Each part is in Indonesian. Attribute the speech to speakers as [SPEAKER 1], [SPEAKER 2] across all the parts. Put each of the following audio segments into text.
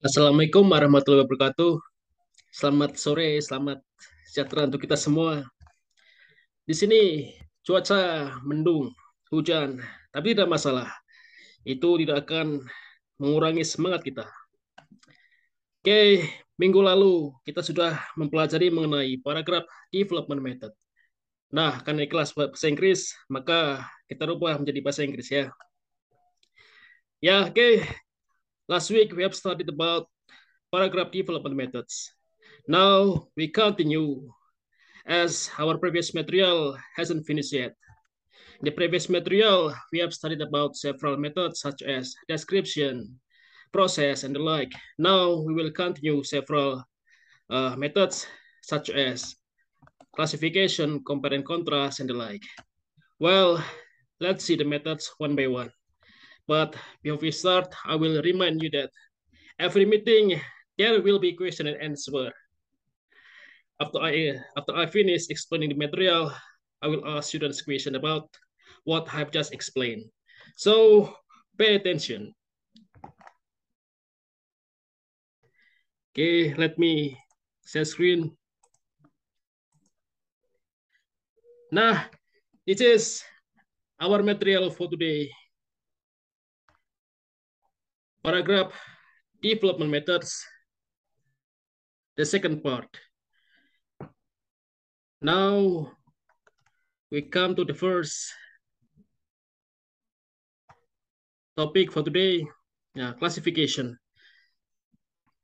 [SPEAKER 1] Assalamualaikum warahmatullahi wabarakatuh. Selamat sore, selamat sejahtera untuk kita semua. Di sini cuaca mendung, hujan, tapi tidak masalah. Itu tidak akan mengurangi semangat kita. Oke, minggu lalu kita sudah mempelajari mengenai paragraf development method. Nah, karena kelas bahasa Inggris, maka kita rubah menjadi bahasa Inggris ya. Ya, oke. Last week, we have studied about paragraph development methods. Now, we continue as our previous material hasn't finished yet. In the previous material, we have studied about several methods such as description, process, and the like. Now, we will continue several uh, methods such as classification, compare and contrast, and the like. Well, let's see the methods one by one. But before we start, I will remind you that every meeting, there will be question and answer. After I, after I finish explaining the material, I will ask students question about what I've just explained. So pay attention. Okay, let me share screen. Now, this is our material for today. Paragraph development methods, the second part. Now we come to the first topic for today, yeah, classification.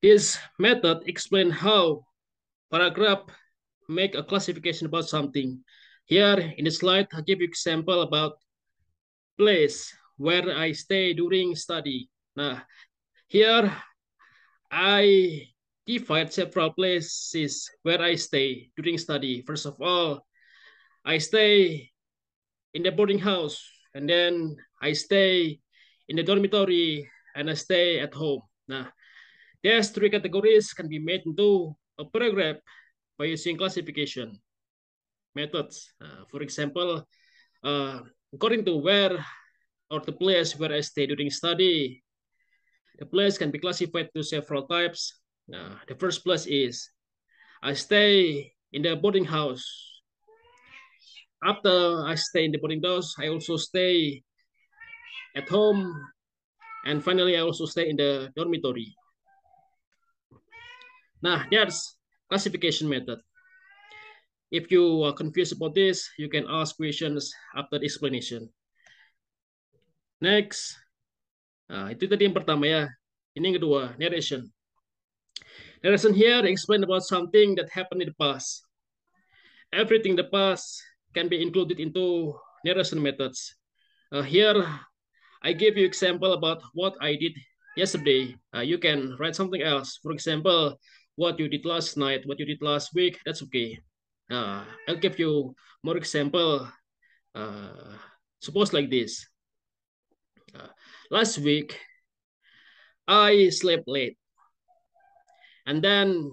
[SPEAKER 1] This method explain how paragraph make a classification about something. Here in the slide, I give you example about place where I stay during study. Nah, here I divide several places where I stay during study. First of all, I stay in the boarding house, and then I stay in the dormitory, and I stay at home. Nah, these three categories can be made into a paragraph by using classification methods. Uh, for example, uh, according to where or the place where I stay during study, the place can be classified to several types. the first place is I stay in the boarding house. After I stay in the boarding house, I also stay at home. And finally, I also stay in the dormitory. Now, that's classification method. If you are confused about this, you can ask questions after the explanation. Next, Nah, itu tadi yang pertama ya. Ini yang kedua, narration. Narration here explain about something that happened in the past. Everything in the past can be included into narration methods. Uh, here, I give you example about what I did yesterday. Uh, you can write something else. For example, what you did last night, what you did last week, that's okay. Uh, I'll give you more example. Uh, suppose like this. last week, I slept late. And then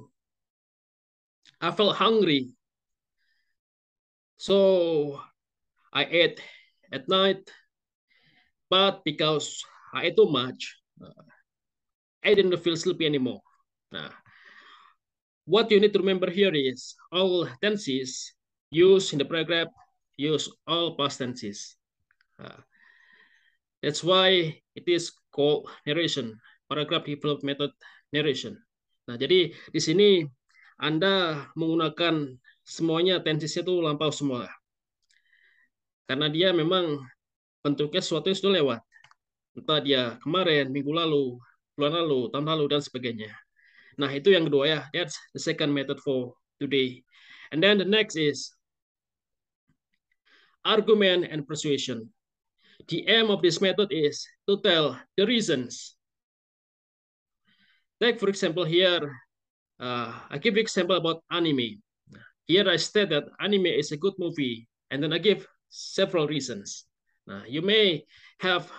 [SPEAKER 1] I felt hungry. So I ate at night. But because I ate too much, uh, I didn't feel sleepy anymore. Uh, what you need to remember here is all tenses used in the program use all past tenses. Uh, That's why it is called narration, paragraph develop method narration. Nah, jadi di sini Anda menggunakan semuanya tensisnya itu lampau semua. Karena dia memang bentuknya suatu yang sudah lewat. Entah dia kemarin, minggu lalu, bulan lalu, tahun lalu, dan sebagainya. Nah, itu yang kedua ya. That's the second method for today. And then the next is argument and persuasion. the aim of this method is to tell the reasons. Take, for example, here, uh, I give example about anime. Here I state that anime is a good movie, and then I give several reasons. Now, you may have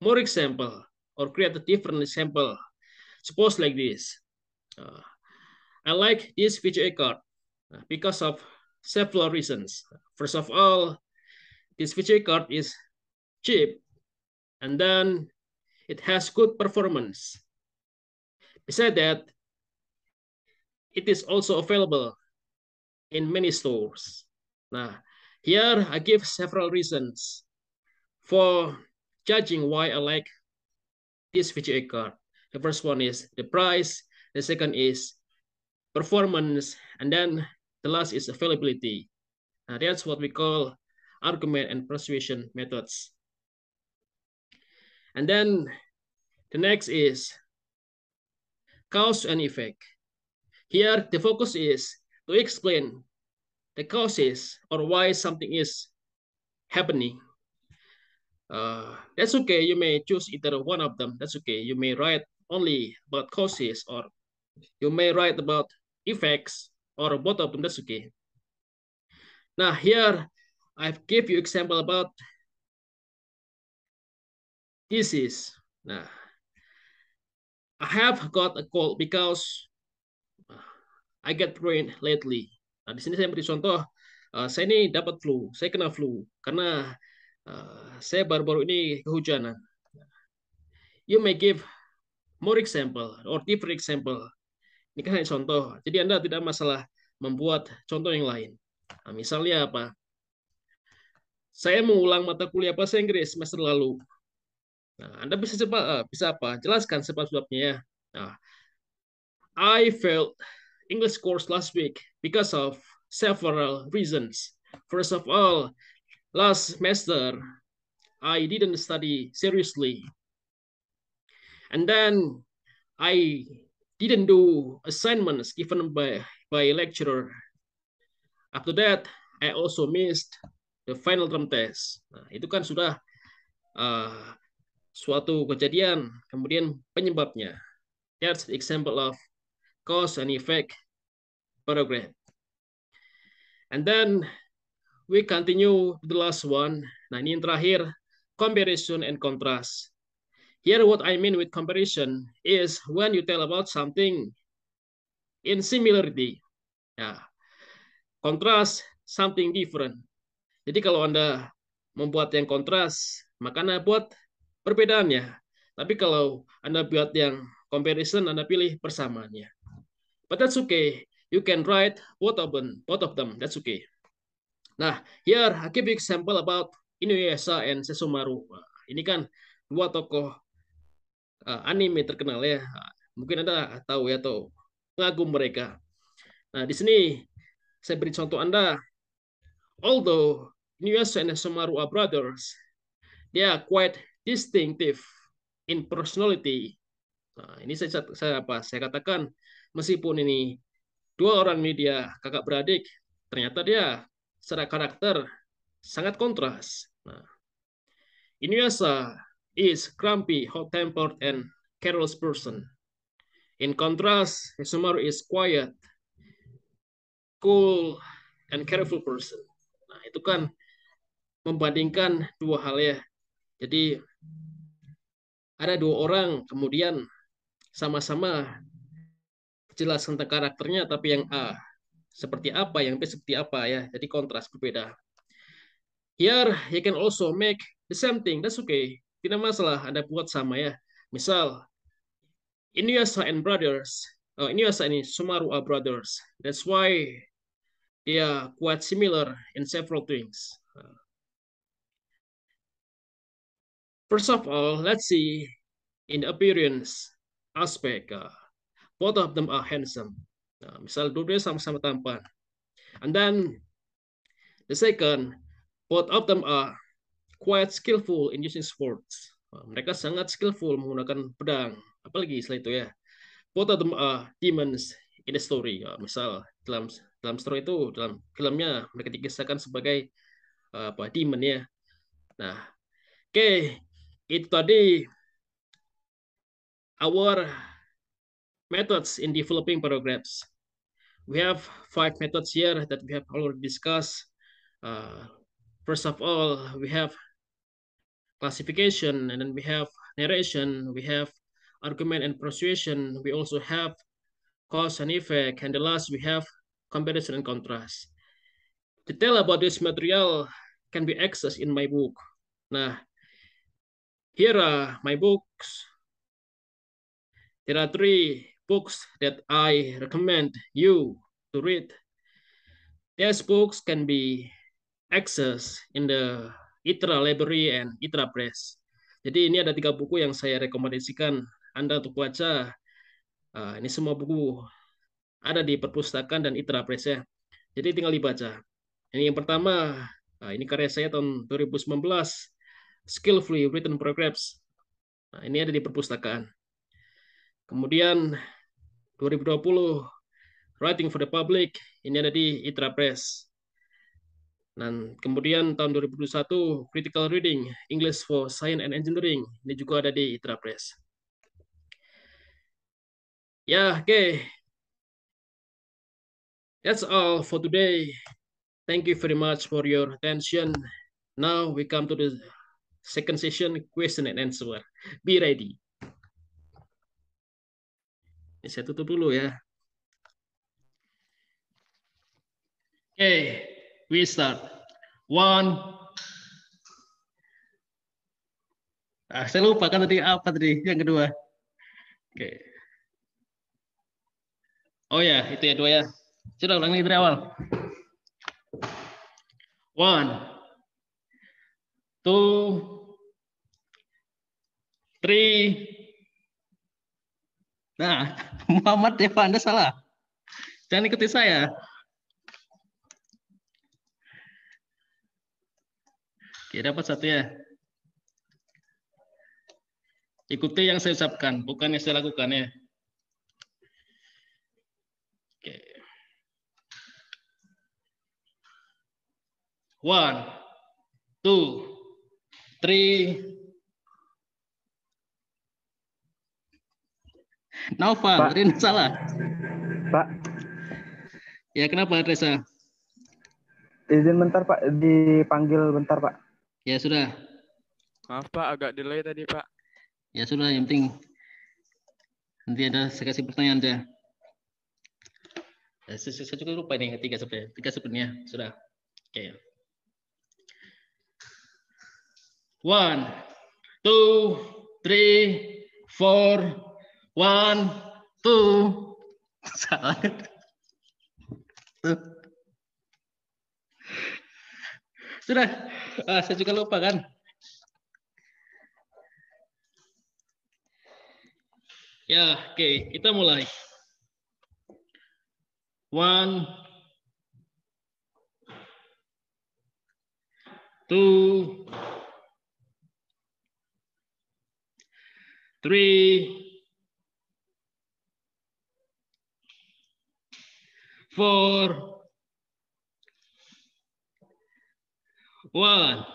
[SPEAKER 1] more example or create a different example. Suppose like this. Uh, I like this VGA card uh, because of several reasons. First of all, this VGA card is cheap, and then it has good performance. Besides that, it is also available in many stores. Now, here I give several reasons for judging why I like this VGA card. The first one is the price, the second is performance, and then the last is availability. Now, that's what we call argument and persuasion methods. And then the next is cause and effect. Here, the focus is to explain the causes or why something is happening. Uh, that's okay. You may choose either one of them. That's okay. You may write only about causes or you may write about effects or both of them. That's okay. Now here, I've give you example about ISIS. Nah, I have got a cold because uh, I get rain lately. Nah, di sini saya beri contoh, uh, saya ini dapat flu, saya kena flu karena uh, saya baru-baru ini kehujanan. You may give more example or different example. Ini kan hanya contoh. Jadi Anda tidak masalah membuat contoh yang lain. Nah, misalnya apa? Saya mengulang mata kuliah bahasa Inggris semester lalu. Nah, Anda bisa coba uh, bisa apa? Jelaskan sebab-sebabnya ya. Nah, I failed English course last week because of several reasons. First of all, last semester I didn't study seriously. And then I didn't do assignments given by by lecturer. After that, I also missed the final term test. Nah, itu kan sudah uh, suatu kejadian, kemudian penyebabnya. Here's the example of cause and effect program. And then we continue the last one. Nah, ini yang terakhir, comparison and contrast. Here what I mean with comparison is when you tell about something in similarity. Yeah. contrast something different. Jadi kalau Anda membuat yang kontras, maka Anda buat perbedaannya. Tapi kalau Anda buat yang comparison, Anda pilih persamaannya. But that's okay. You can write both of them. Both of them. That's okay. Nah, here I give you example about Inuyasha and Sesomaru. Ini kan dua tokoh uh, anime terkenal ya. Mungkin Anda tahu ya atau mengagum mereka. Nah, di sini saya beri contoh Anda. Although Inuyasha and Sesomaru are brothers, they are quite distinctive in personality. Nah, ini saya, saya apa? Saya katakan meskipun ini dua orang media kakak beradik, ternyata dia secara karakter sangat kontras. Nah, Inuasa is grumpy, hot-tempered, and careless person. In contrast, Hisumaru is quiet, cool, and careful person. Nah, itu kan membandingkan dua hal ya, jadi ada dua orang kemudian sama-sama jelas tentang karakternya tapi yang A seperti apa, yang B seperti apa ya. Jadi kontras berbeda. Here you can also make the same thing. That's okay. Tidak masalah Anda buat sama ya. Misal Inuyasha and Brothers. Uh, Inuyasha ini Sumaru are Brothers. That's why they are quite similar in several things. First of all, let's see in appearance aspect. Uh, both of them are handsome. Uh, misal dua sama-sama tampan. And then the second, both of them are quite skillful in using swords. Uh, nah, mereka sangat skillful menggunakan pedang. Apalagi setelah itu ya. Both of them are demons in the story. Uh, misal dalam dalam story itu dalam filmnya mereka dikisahkan sebagai uh, apa demon ya. Nah, oke. Okay. it today our methods in developing programs. We have five methods here that we have already discussed. Uh, first of all, we have classification, and then we have narration, we have argument and persuasion, we also have cause and effect, and the last we have comparison and contrast. Detail about this material can be accessed in my book. Nah, Here are my books. There are three books that I recommend you to read. These books can be accessed in the ITRA Library and ITRA Press. Jadi ini ada tiga buku yang saya rekomendasikan Anda untuk baca. Uh, ini semua buku ada di perpustakaan dan ITRA Press ya. Jadi tinggal dibaca. Ini yang pertama, uh, ini karya saya tahun 2019 skillfully written programs. Nah, ini ada di perpustakaan. Kemudian 2020 Writing for the Public ini ada di Itra Press. Dan kemudian tahun 2021 Critical Reading English for Science and Engineering ini juga ada di Itra Press. Ya, yeah, oke. Okay. That's all for today. Thank you very much for your attention. Now we come to the Second session, question and answer. Be ready. Ini saya tutup dulu ya. Oke, okay, we start. One. Ah, saya lupa kan tadi apa tadi yang kedua. Oke. Okay. Oh ya, itu ya dua ya. Sudah ulangi dari awal. One two, three. Nah, Muhammad Deva ya, Anda salah. Jangan ikuti saya. Oke, dapat satu ya. Ikuti yang saya ucapkan, bukan yang saya lakukan ya. Oke. One, two, three. Naufal, Rin salah. Pak. Ya kenapa Reza? Izin bentar Pak, dipanggil bentar Pak. Ya sudah. Maaf Pak, agak delay tadi Pak. Ya sudah, yang penting nanti ada saya kasih pertanyaan aja. Eh, saya, saya juga lupa nih tiga sebenarnya, tiga sebenarnya sudah. Oke. Okay. One, two, three, four, one, two. Salah. Sudah, uh, saya juga lupa kan. Ya, oke, okay. kita mulai. One, two, three, four, one,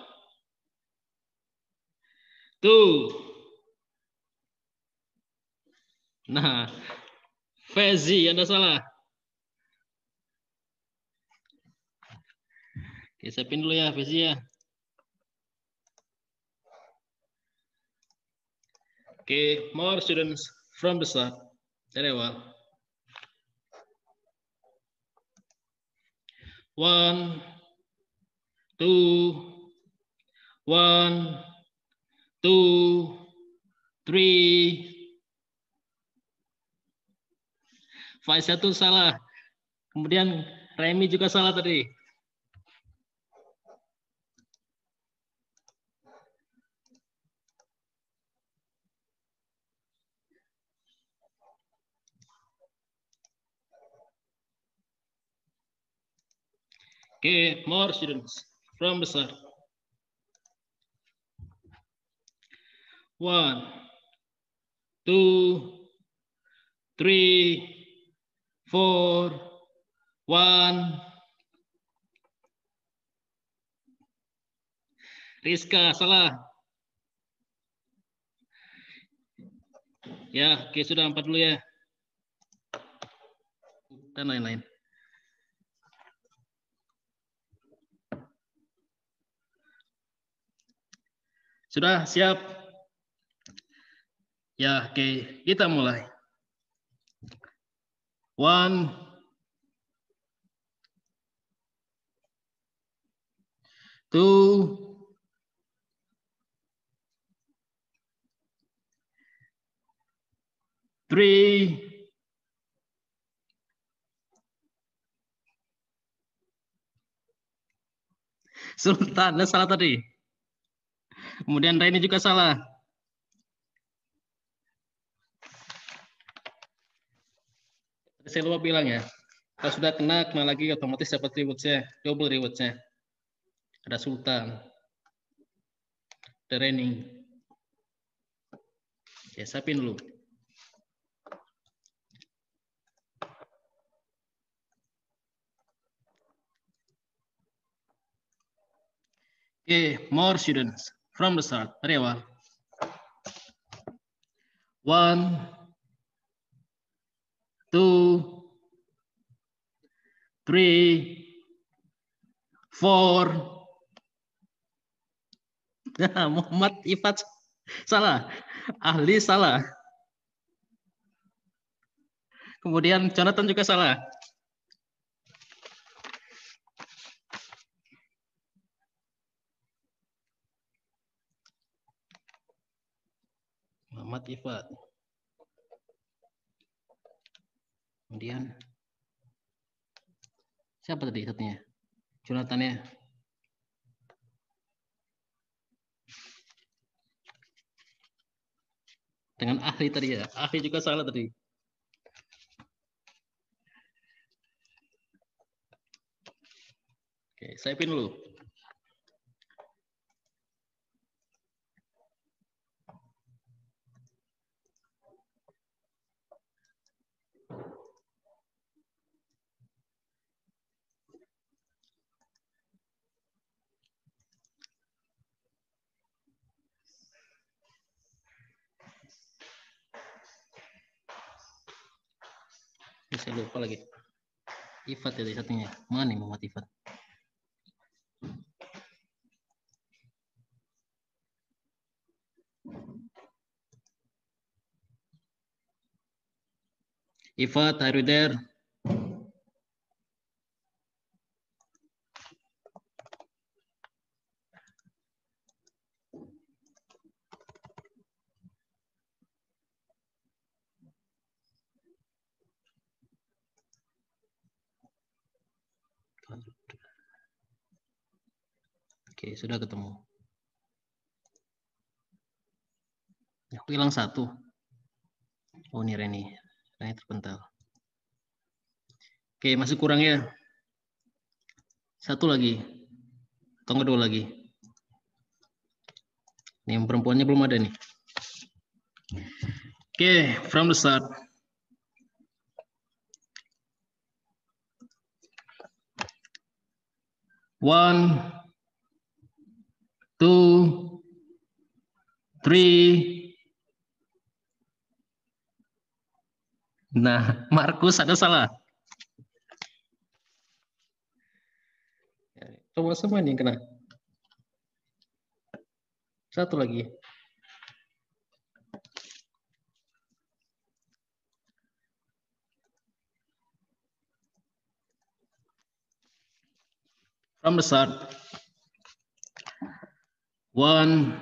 [SPEAKER 1] two. Nah, Fezi, Anda salah. Oke, saya pin dulu ya, Fezi ya. Okay, more students from the start. well. One, two, one, two, three. Faisal satu salah. Kemudian Remy juga salah tadi. Okay, more students from besar. One, two, three, four, one. Rizka, salah. Ya, oke okay, sudah empat dulu ya. Dan lain-lain. Sudah siap? Ya, oke. Okay. Kita mulai. One. Two. Three. Sultan, salah tadi. Kemudian Reni juga salah. Saya lupa bilang ya. Kalau sudah kena, kena lagi otomatis dapat rewards-nya. double rewards-nya. Ada Sultan, ada Reni. Ya, sapin dulu. Oke, more students from the start. Ready, One, two, three, four. Muhammad Ifat salah, ahli salah. Kemudian Jonathan juga salah. Muhammad Ifat. Kemudian siapa tadi satunya? Jonathan ya. Dengan ahli tadi ya. Ahli juga salah tadi. Oke, saya pin dulu. motivat ya satunya. Mana nih motivat? Ifat, are you there? Oke, sudah ketemu. Ya, aku hilang satu. Oh, ini Reni. Reni terpental. Oke, masih kurang ya. Satu lagi. Atau dua lagi. Ini yang perempuannya belum ada nih. Oke, from the start. One, two, three. Nah, Markus ada salah. Ya, coba semua yang kena. Satu lagi. From the start. One,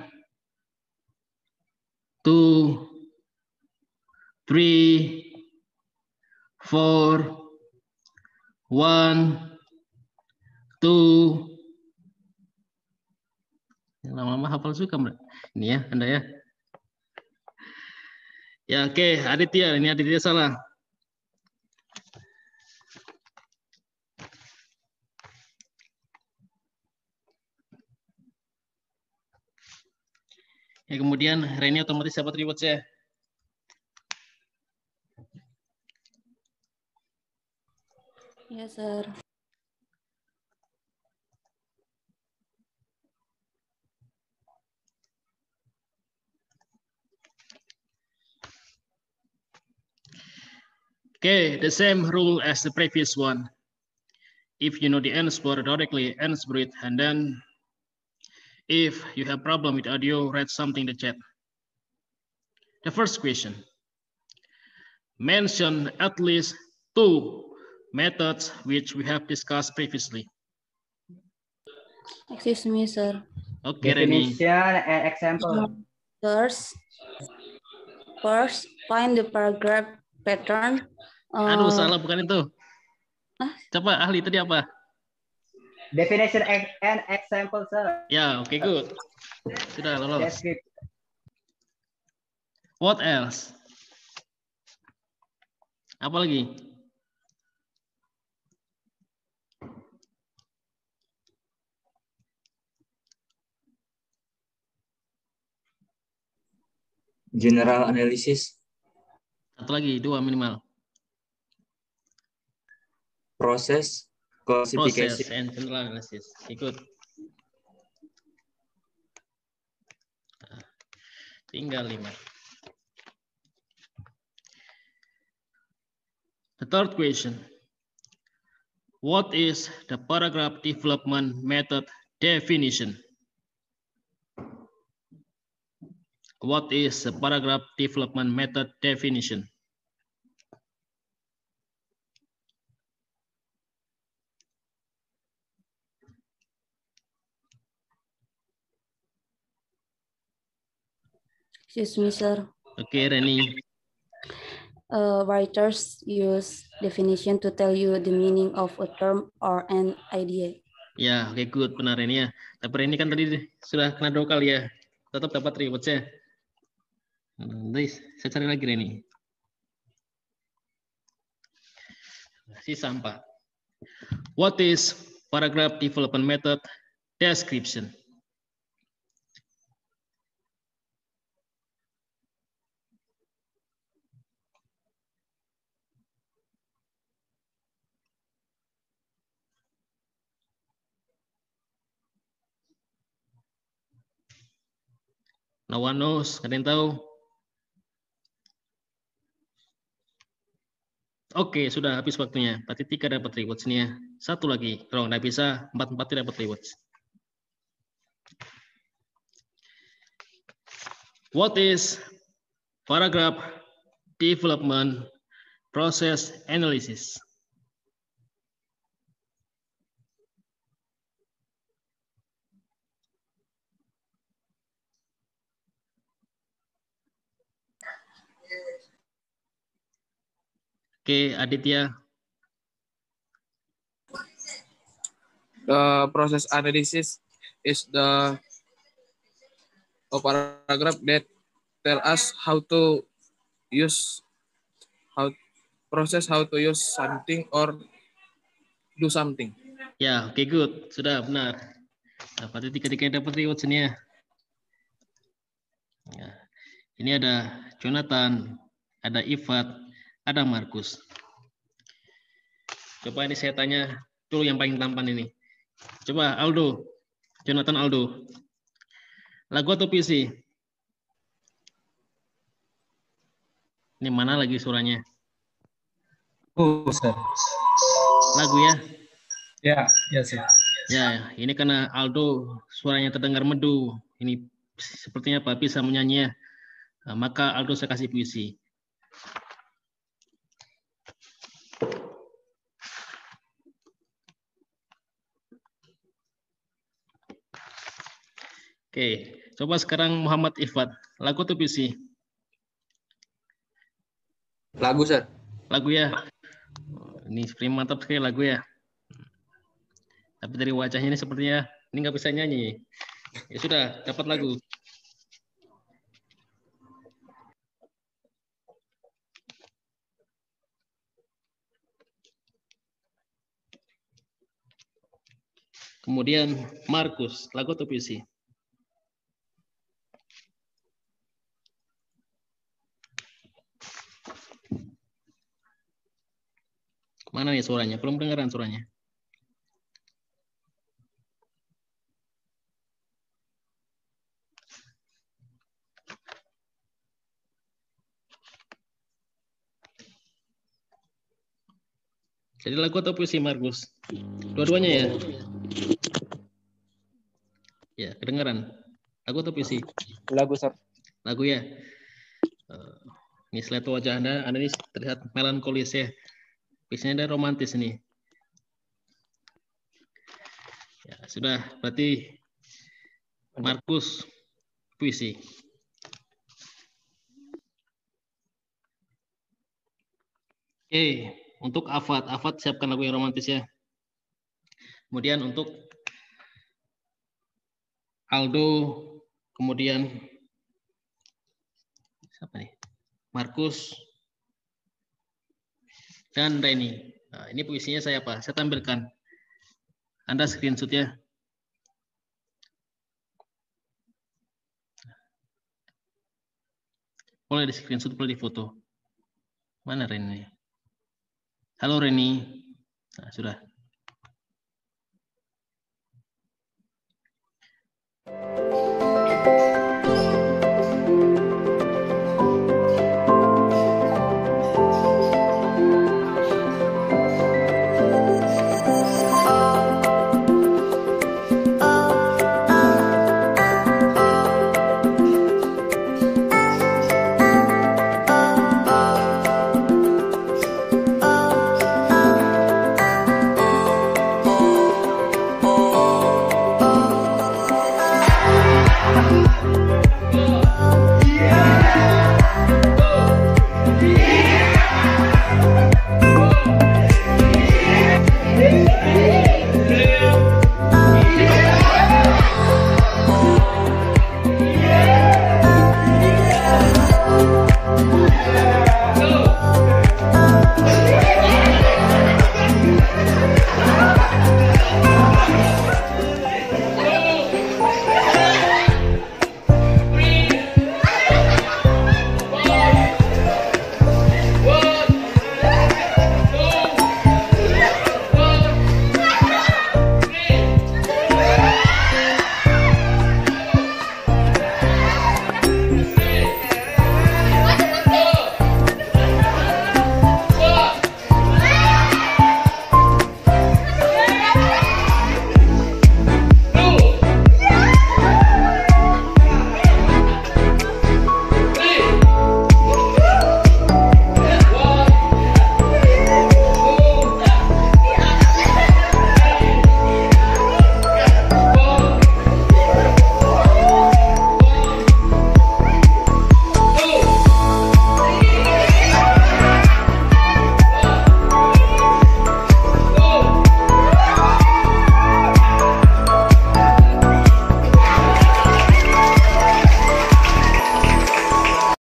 [SPEAKER 1] two, three, four, one, two. Lama-lama hafal suka, Mbak. Ini ya, Anda ya. Ya, oke, okay. Aditya. Ini Aditya salah. Ya, kemudian Reni otomatis dapat reward saya. Ya, sir. sir. Okay, the same rule as the previous one. If you know the answer directly, answer it, and then If you have problem with audio, write something in the chat. The first question. Mention at least two methods which we have discussed previously. Excuse me, sir. Okay, Definition Remy. and example. First, first, find the paragraph pattern. Aduh, uh, salah bukan itu. Hah? Coba ahli tadi apa? Definition and example, sir. Yeah, okay, good. Sudah lolos. What else? Apa lagi? General analysis. Satu lagi, dua minimal. Proses Proses Ikut. tinggal lima. The third question. What is the paragraph development method definition? What is the paragraph development method definition? Excuse me, sir. Okay, Reni. Uh, writers use definition to tell you the meaning of a term or an idea. Ya, oke okay, good benar ini ya. Tapi nah, ini kan tadi sudah kena dua kali ya. Tetap dapat rewardnya. Nanti hmm, saya cari lagi ini. Sisa empat. What is paragraph development method description? No one knows, Kalian tahu. Oke, sudah habis waktunya. Berarti tiga dapat reward nih ya. Satu lagi, kalau nggak bisa, empat-empat tidak dapat reward. What is paragraph development process analysis? Oke, Aditya. The process analysis is the a paragraph that tell us how to use how process how to use something or do something. Ya, oke okay, good. Sudah benar. Nah, dapat tiga-tiga dapat rewardsnya. Ya. Ini ada Jonathan, ada Ifat, ada Markus. Coba ini saya tanya dulu yang paling tampan ini. Coba Aldo, Jonathan Aldo. Lagu atau PC? Ini mana lagi suaranya? Oh, sir. Lagu ya? Ya, ya sih. Ya, ini karena Aldo suaranya terdengar medu. Ini sepertinya Pak bisa menyanyi. Ya. Maka Aldo saya kasih puisi. Oke, coba sekarang Muhammad Ifat. Lagu tuh PC. Lagu, Sir. Lagu ya. Ini spring mantap sekali lagu ya. Tapi dari wajahnya ini sepertinya ini nggak bisa nyanyi. Ya sudah, dapat lagu. Kemudian Markus, lagu atau puisi? Mana nih suaranya? Belum dengaran suaranya. Jadi lagu atau puisi Markus? Hmm. Dua-duanya ya? Ya, kedengaran. Lagu atau puisi? Lagu, Sir. Lagu ya. Eh, ini slide wajah Anda, Anda ini terlihat melankolis ya. Biasanya ada romantis nih. Ya, sudah, berarti Markus puisi. Oke, untuk Afat, Afat siapkan lagu yang romantis ya. Kemudian untuk Aldo, kemudian siapa nih? Markus, dan Reni. Nah, ini puisinya saya apa? Saya tampilkan. Anda screenshot ya. Boleh di screenshot, boleh di foto. Mana Reni? Halo Reni. Nah, sudah. Thank you.